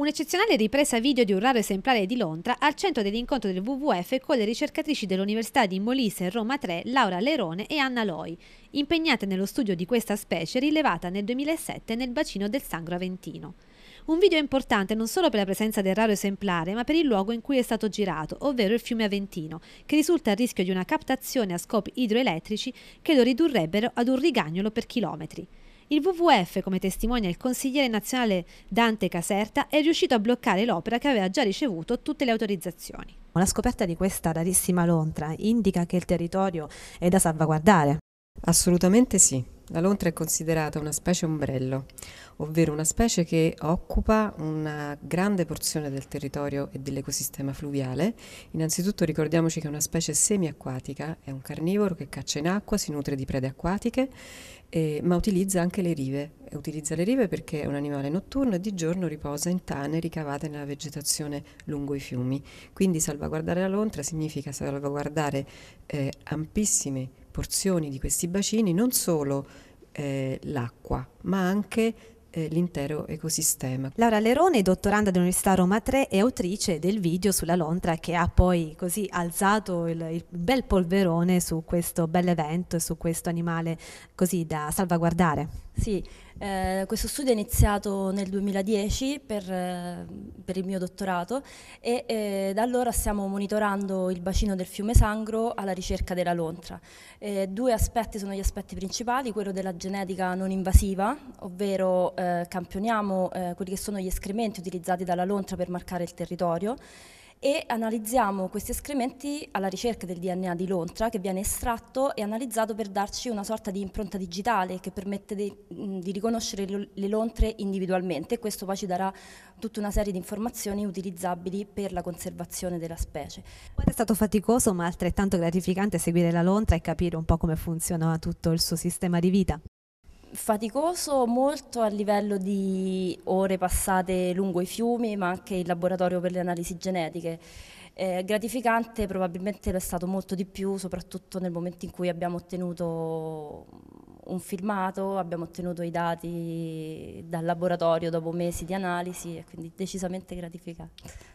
Un'eccezionale ripresa video di un raro esemplare di Londra al centro dell'incontro del WWF con le ricercatrici dell'Università di Molise Roma 3, Laura Lerone e Anna Loi, impegnate nello studio di questa specie rilevata nel 2007 nel bacino del Sangro Aventino. Un video importante non solo per la presenza del raro esemplare, ma per il luogo in cui è stato girato, ovvero il fiume Aventino, che risulta a rischio di una captazione a scopi idroelettrici che lo ridurrebbero ad un rigagnolo per chilometri. Il WWF, come testimonia il consigliere nazionale Dante Caserta, è riuscito a bloccare l'opera che aveva già ricevuto tutte le autorizzazioni. La scoperta di questa rarissima lontra indica che il territorio è da salvaguardare. Assolutamente sì. La lontra è considerata una specie ombrello, ovvero una specie che occupa una grande porzione del territorio e dell'ecosistema fluviale. Innanzitutto ricordiamoci che è una specie semiacquatica, è un carnivoro che caccia in acqua, si nutre di prede acquatiche, eh, ma utilizza anche le rive. utilizza le rive perché è un animale notturno e di giorno riposa in tane ricavate nella vegetazione lungo i fiumi. Quindi salvaguardare la lontra significa salvaguardare eh, ampissime porzioni di questi bacini non solo eh, l'acqua, ma anche eh, l'intero ecosistema. Laura Lerone, dottoranda dell'Università Roma 3 e autrice del video sulla Lontra che ha poi così alzato il, il bel polverone su questo bel evento e su questo animale così da salvaguardare. Sì, eh, questo studio è iniziato nel 2010 per, eh, per il mio dottorato e eh, da allora stiamo monitorando il bacino del fiume Sangro alla ricerca della lontra. Eh, due aspetti sono gli aspetti principali, quello della genetica non invasiva, ovvero eh, campioniamo quelli che sono gli escrementi utilizzati dalla lontra per marcare il territorio e analizziamo questi escrementi alla ricerca del DNA di Lontra che viene estratto e analizzato per darci una sorta di impronta digitale che permette di, mm, di riconoscere le lontre individualmente e questo poi ci darà tutta una serie di informazioni utilizzabili per la conservazione della specie. È stato faticoso ma altrettanto gratificante seguire la lontra e capire un po' come funziona tutto il suo sistema di vita faticoso molto a livello di ore passate lungo i fiumi, ma anche il laboratorio per le analisi genetiche. Eh, gratificante probabilmente lo è stato molto di più, soprattutto nel momento in cui abbiamo ottenuto un filmato, abbiamo ottenuto i dati dal laboratorio dopo mesi di analisi e quindi decisamente gratificante.